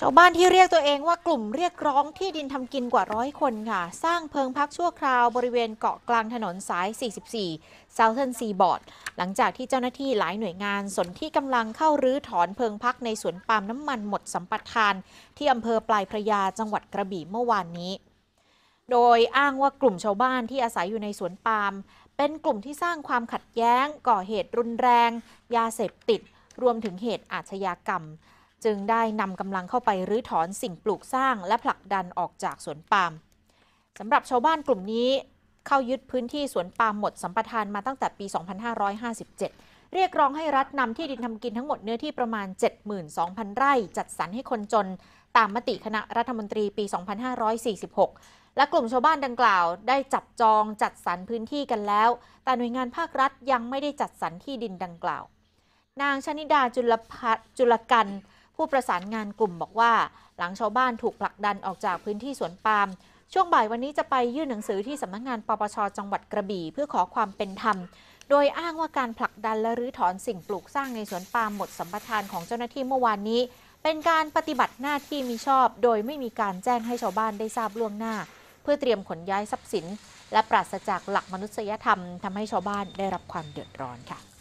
ชาวบ้านที่เรียกตัวเองว่ากลุ่มเรียกร้องที่ดินทำกินกว่าร้อยคนค่ะ สร้างเพิงพักชั่วคราวบริเวณเกาะกลางถนนสาย 44 Southern Seaboard หลังจากที่เจ้าหน้าที่หลายหน่วยงานสนที่กำลังเข้ารื้อถอนเพิงพักในสวนปาล์มน้ำมันหมดสัมปทาน ที่อำเภอปลายพระยาจังหวัดกระบี่เมื่อวานนี้ โดยอ้างว่ากลุ่มชาวบ้านที่อาศัยอยู่ในสวนปาล์มเป็นกลุ่มที่สร้างความขัดแย้ง ก่อเหตุรุนแรง ยาเสพติด รวมถึงเหตุอาชญากรรมจึงได้นำกำลังเข้าไปรื้อถอนสิ่งปลูกสร้างและผลักดันออกจากสวนปาล์มสำหรับชาวบ้านกลุ่มนี้เข้ายึดพื้นที่สวนปาล์มหมดสัมปทานมาตั้งแต่ปี 2557 เรียกร้องให้รัฐนำที่ดินทำกินทั้งหมดเนื้อที่ประมาณ 72,000 ไร่จัดสรรให้คนจนตามมติคณะรัฐมนตรีปี 2546 และกลุ่มชาวบ้านดังกล่าวได้จับจองจัดสรรพื้นที่กันแล้ว แต่หน่วยงานภาครัฐยังไม่ได้จัดสรรที่ดินดังกล่าว นางชนิดาจุลพัจุลกันผู้ประสานงานกลุ่มบอกว่าหลังชาวบ้านถูกผลักดันออกจากพื้นที่สวนปาล์มช่วงบ่ายวันนี้จะไปยื่นหนังสือที่สำนักงงานปปชจังหวัดกระบี่เพื่อขอความเป็นธรรม โดยอ้างว่าการผลักดันและรื้อถอนสิ่งปลูกสร้างในสวนปาล์มหมดสัมปทานของเจ้าหน้าที่เมื่อวานนี้ เป็นการปฏิบัติหน้าที่มีชอบ โดยไม่มีการแจ้งให้ชาวบ้านได้ทราบล่วงหน้า เพื่อเตรียมขนย้ายทรัพย์สิน และปราศจากหลักมนุษยธรรมทำให้ชาวบ้านได้รับความเดือดร้อนค่ะ